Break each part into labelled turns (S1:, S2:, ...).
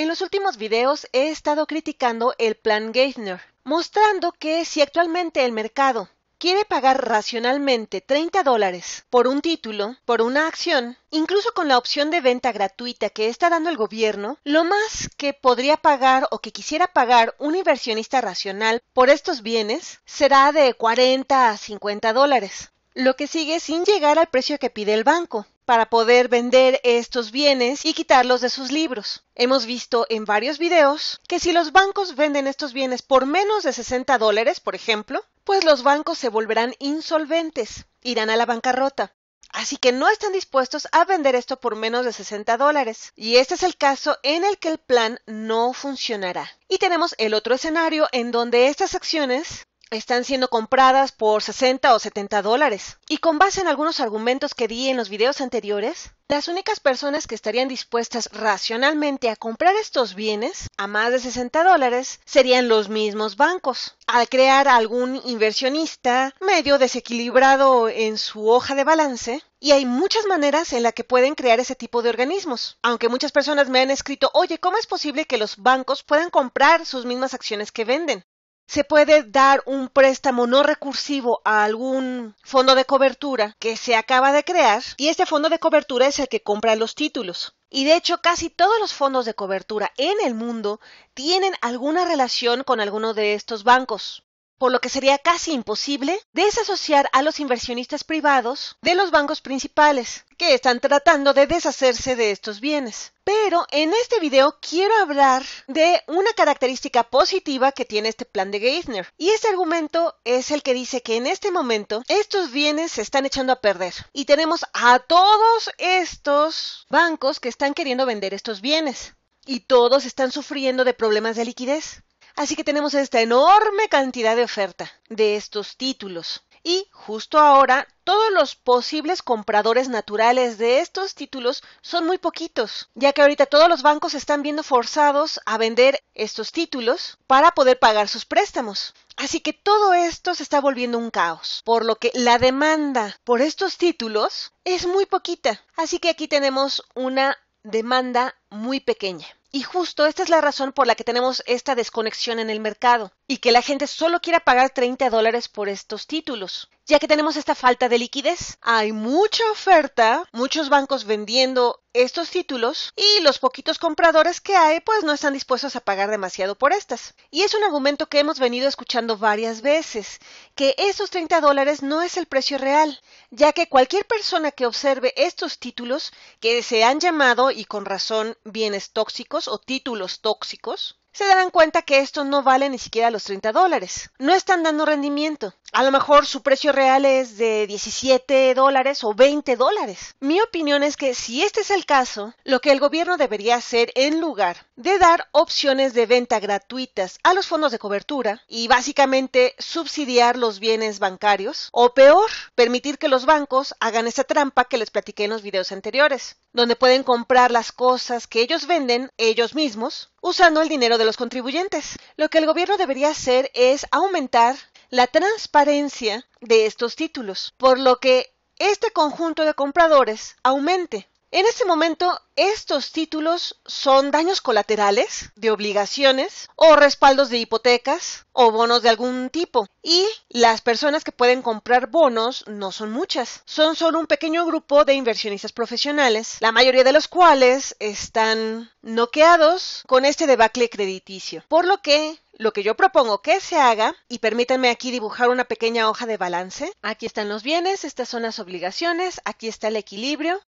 S1: En los últimos videos he estado criticando el plan Geithner, mostrando que si actualmente el mercado quiere pagar racionalmente 30 dólares por un título, por una acción, incluso con la opción de venta gratuita que está dando el gobierno, lo más que podría pagar o que quisiera pagar un inversionista racional por estos bienes será de 40 a 50 dólares, lo que sigue sin llegar al precio que pide el banco para poder vender estos bienes y quitarlos de sus libros. Hemos visto en varios videos que si los bancos venden estos bienes por menos de 60 dólares, por ejemplo, pues los bancos se volverán insolventes, irán a la bancarrota. Así que no están dispuestos a vender esto por menos de 60 dólares. Y este es el caso en el que el plan no funcionará. Y tenemos el otro escenario en donde estas acciones están siendo compradas por 60 o 70 dólares. Y con base en algunos argumentos que di en los videos anteriores, las únicas personas que estarían dispuestas racionalmente a comprar estos bienes a más de 60 dólares serían los mismos bancos, al crear algún inversionista medio desequilibrado en su hoja de balance. Y hay muchas maneras en las que pueden crear ese tipo de organismos. Aunque muchas personas me han escrito, oye, ¿cómo es posible que los bancos puedan comprar sus mismas acciones que venden? se puede dar un préstamo no recursivo a algún fondo de cobertura que se acaba de crear y este fondo de cobertura es el que compra los títulos. Y de hecho casi todos los fondos de cobertura en el mundo tienen alguna relación con alguno de estos bancos por lo que sería casi imposible desasociar a los inversionistas privados de los bancos principales, que están tratando de deshacerse de estos bienes. Pero en este video quiero hablar de una característica positiva que tiene este plan de Geithner. Y este argumento es el que dice que en este momento estos bienes se están echando a perder. Y tenemos a todos estos bancos que están queriendo vender estos bienes. Y todos están sufriendo de problemas de liquidez. Así que tenemos esta enorme cantidad de oferta de estos títulos. Y justo ahora, todos los posibles compradores naturales de estos títulos son muy poquitos, ya que ahorita todos los bancos están viendo forzados a vender estos títulos para poder pagar sus préstamos. Así que todo esto se está volviendo un caos, por lo que la demanda por estos títulos es muy poquita. Así que aquí tenemos una demanda muy pequeña. Y justo esta es la razón por la que tenemos esta desconexión en el mercado y que la gente solo quiera pagar 30 dólares por estos títulos, ya que tenemos esta falta de liquidez. Hay mucha oferta, muchos bancos vendiendo estos títulos y los poquitos compradores que hay pues no están dispuestos a pagar demasiado por estas. Y es un argumento que hemos venido escuchando varias veces, que esos 30 dólares no es el precio real, ya que cualquier persona que observe estos títulos, que se han llamado y con razón bienes tóxicos o títulos tóxicos, se darán cuenta que esto no vale ni siquiera los 30 dólares. No están dando rendimiento a lo mejor su precio real es de 17 dólares o 20 dólares. Mi opinión es que si este es el caso, lo que el gobierno debería hacer en lugar de dar opciones de venta gratuitas a los fondos de cobertura y básicamente subsidiar los bienes bancarios, o peor, permitir que los bancos hagan esa trampa que les platiqué en los videos anteriores, donde pueden comprar las cosas que ellos venden ellos mismos usando el dinero de los contribuyentes. Lo que el gobierno debería hacer es aumentar la transparencia de estos títulos, por lo que este conjunto de compradores aumente. En este momento, estos títulos son daños colaterales de obligaciones o respaldos de hipotecas o bonos de algún tipo. Y las personas que pueden comprar bonos no son muchas. Son solo un pequeño grupo de inversionistas profesionales, la mayoría de los cuales están noqueados con este debacle crediticio. Por lo que lo que yo propongo que se haga, y permítanme aquí dibujar una pequeña hoja de balance, aquí están los bienes, estas son las obligaciones, aquí está el equilibrio,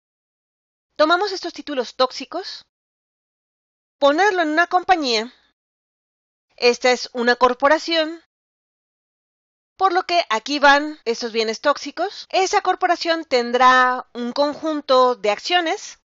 S1: tomamos estos títulos tóxicos, ponerlo en una compañía, esta es una corporación, por lo que aquí van estos bienes tóxicos, esa corporación tendrá un conjunto de acciones.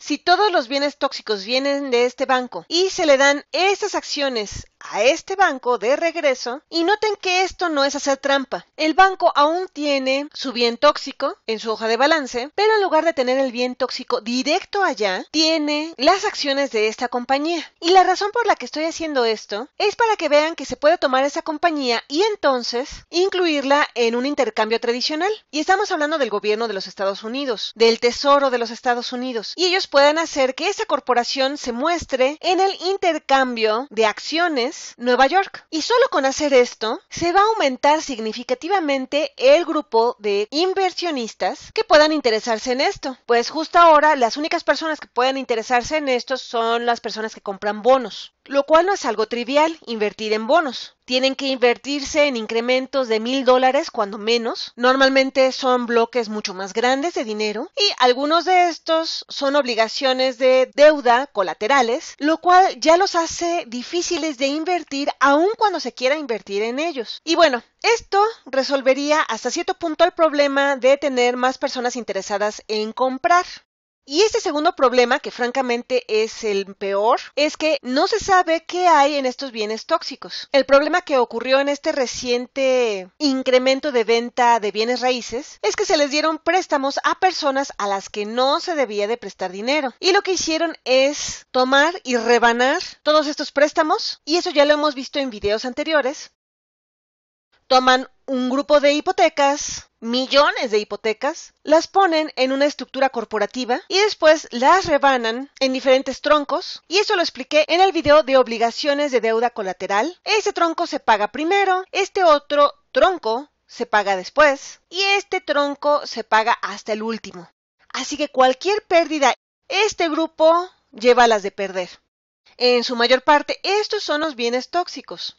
S1: Si todos los bienes tóxicos vienen de este banco y se le dan esas acciones a este banco de regreso y noten que esto no es hacer trampa. El banco aún tiene su bien tóxico en su hoja de balance, pero en lugar de tener el bien tóxico directo allá, tiene las acciones de esta compañía. Y la razón por la que estoy haciendo esto es para que vean que se puede tomar esa compañía y entonces incluirla en un intercambio tradicional. Y estamos hablando del gobierno de los Estados Unidos, del Tesoro de los Estados Unidos, y ellos pueden hacer que esa corporación se muestre en el intercambio de acciones Nueva York. Y solo con hacer esto, se va a aumentar significativamente el grupo de inversionistas que puedan interesarse en esto. Pues justo ahora, las únicas personas que pueden interesarse en esto son las personas que compran bonos lo cual no es algo trivial invertir en bonos. Tienen que invertirse en incrementos de mil dólares cuando menos. Normalmente son bloques mucho más grandes de dinero y algunos de estos son obligaciones de deuda colaterales, lo cual ya los hace difíciles de invertir aun cuando se quiera invertir en ellos. Y bueno, esto resolvería hasta cierto punto el problema de tener más personas interesadas en comprar. Y este segundo problema, que francamente es el peor, es que no se sabe qué hay en estos bienes tóxicos. El problema que ocurrió en este reciente incremento de venta de bienes raíces es que se les dieron préstamos a personas a las que no se debía de prestar dinero. Y lo que hicieron es tomar y rebanar todos estos préstamos, y eso ya lo hemos visto en videos anteriores, toman un grupo de hipotecas, millones de hipotecas, las ponen en una estructura corporativa y después las rebanan en diferentes troncos. Y eso lo expliqué en el video de obligaciones de deuda colateral. Ese tronco se paga primero, este otro tronco se paga después y este tronco se paga hasta el último. Así que cualquier pérdida, este grupo lleva las de perder. En su mayor parte, estos son los bienes tóxicos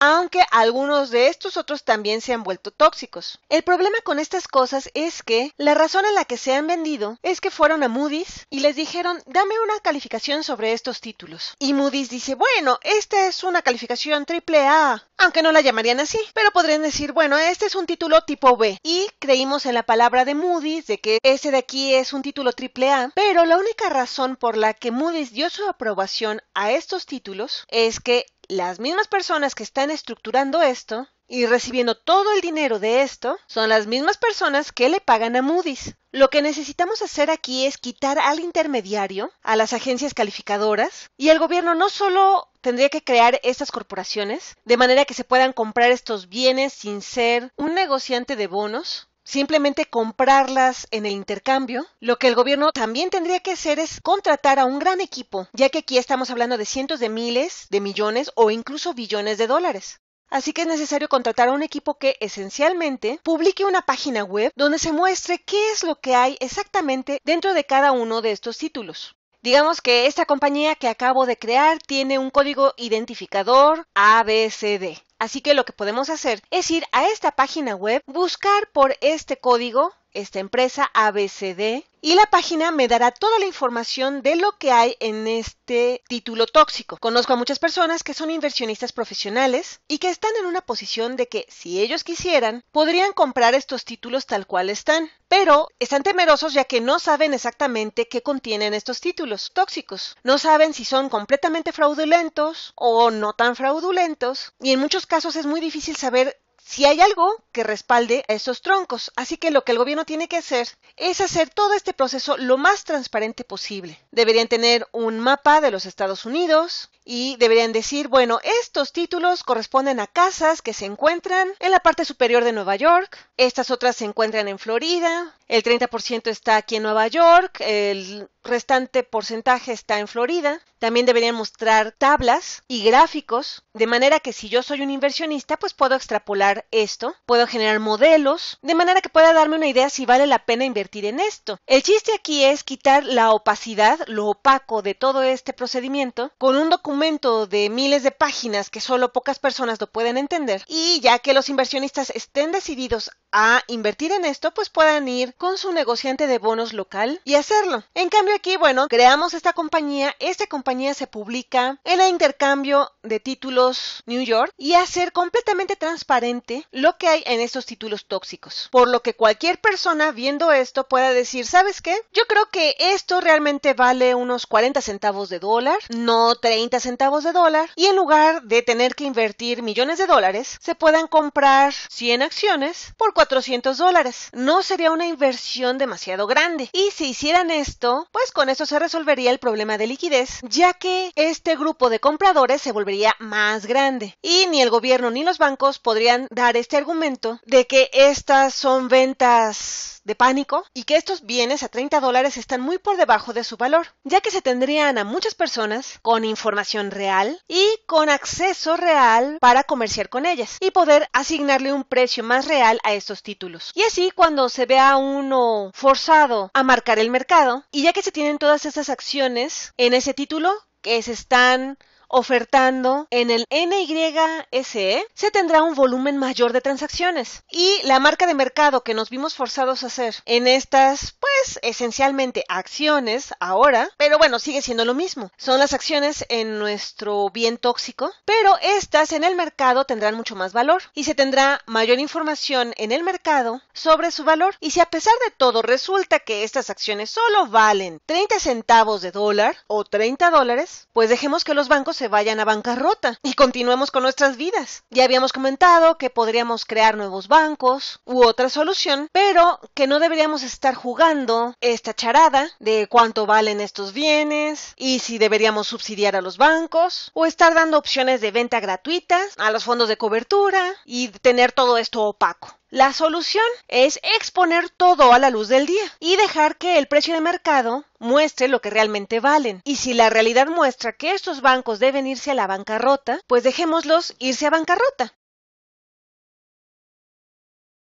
S1: aunque algunos de estos otros también se han vuelto tóxicos. El problema con estas cosas es que la razón en la que se han vendido es que fueron a Moody's y les dijeron dame una calificación sobre estos títulos. Y Moody's dice bueno, esta es una calificación triple A, aunque no la llamarían así, pero podrían decir bueno, este es un título tipo B. Y creímos en la palabra de Moody's de que ese de aquí es un título triple A, pero la única razón por la que Moody's dio su aprobación a estos títulos es que las mismas personas que están estructurando esto y recibiendo todo el dinero de esto son las mismas personas que le pagan a Moody's. Lo que necesitamos hacer aquí es quitar al intermediario, a las agencias calificadoras, y el gobierno no solo tendría que crear estas corporaciones, de manera que se puedan comprar estos bienes sin ser un negociante de bonos, simplemente comprarlas en el intercambio. Lo que el gobierno también tendría que hacer es contratar a un gran equipo, ya que aquí estamos hablando de cientos de miles, de millones o incluso billones de dólares. Así que es necesario contratar a un equipo que esencialmente publique una página web donde se muestre qué es lo que hay exactamente dentro de cada uno de estos títulos. Digamos que esta compañía que acabo de crear tiene un código identificador ABCD. Así que lo que podemos hacer es ir a esta página web, buscar por este código esta empresa ABCD y la página me dará toda la información de lo que hay en este título tóxico. Conozco a muchas personas que son inversionistas profesionales y que están en una posición de que si ellos quisieran podrían comprar estos títulos tal cual están, pero están temerosos ya que no saben exactamente qué contienen estos títulos tóxicos. No saben si son completamente fraudulentos o no tan fraudulentos y en muchos casos es muy difícil saber si hay algo que respalde a esos troncos. Así que lo que el gobierno tiene que hacer es hacer todo este proceso lo más transparente posible. Deberían tener un mapa de los Estados Unidos y deberían decir, bueno, estos títulos corresponden a casas que se encuentran en la parte superior de Nueva York, estas otras se encuentran en Florida, el 30% está aquí en Nueva York, el restante porcentaje está en Florida. También deberían mostrar tablas y gráficos, de manera que si yo soy un inversionista, pues puedo extrapolar esto, puedo generar modelos, de manera que pueda darme una idea si vale la pena invertir en esto. El chiste aquí es quitar la opacidad, lo opaco de todo este procedimiento, con un documento de miles de páginas que solo pocas personas lo pueden entender. Y ya que los inversionistas estén decididos a invertir en esto, pues puedan ir con su negociante de bonos local y hacerlo. En cambio, aquí, bueno, creamos esta compañía. Esta compañía se publica en el intercambio de títulos New York y hacer completamente transparente lo que hay en estos títulos tóxicos. Por lo que cualquier persona viendo esto pueda decir, ¿sabes qué? Yo creo que esto realmente vale unos 40 centavos de dólar, no 30 centavos de dólar. Y en lugar de tener que invertir millones de dólares, se puedan comprar 100 acciones por 400 dólares. No sería una inversión demasiado grande. Y si hicieran esto, pues con eso se resolvería el problema de liquidez, ya que este grupo de compradores se volvería más grande y ni el gobierno ni los bancos podrían dar este argumento de que estas son ventas de pánico y que estos bienes a 30 dólares están muy por debajo de su valor, ya que se tendrían a muchas personas con información real y con acceso real para comerciar con ellas y poder asignarle un precio más real a estos títulos. Y así cuando se vea uno forzado a marcar el mercado y ya que tienen todas esas acciones en ese título que se están ofertando en el NYSE, se tendrá un volumen mayor de transacciones. Y la marca de mercado que nos vimos forzados a hacer en estas, pues, esencialmente acciones ahora, pero bueno, sigue siendo lo mismo. Son las acciones en nuestro bien tóxico, pero estas en el mercado tendrán mucho más valor y se tendrá mayor información en el mercado sobre su valor. Y si a pesar de todo resulta que estas acciones solo valen 30 centavos de dólar o 30 dólares, pues dejemos que los bancos se vayan a bancarrota y continuemos con nuestras vidas. Ya habíamos comentado que podríamos crear nuevos bancos u otra solución, pero que no deberíamos estar jugando esta charada de cuánto valen estos bienes y si deberíamos subsidiar a los bancos o estar dando opciones de venta gratuitas a los fondos de cobertura y tener todo esto opaco. La solución es exponer todo a la luz del día y dejar que el precio de mercado muestre lo que realmente valen. Y si la realidad muestra que estos bancos deben irse a la bancarrota, pues dejémoslos irse a bancarrota.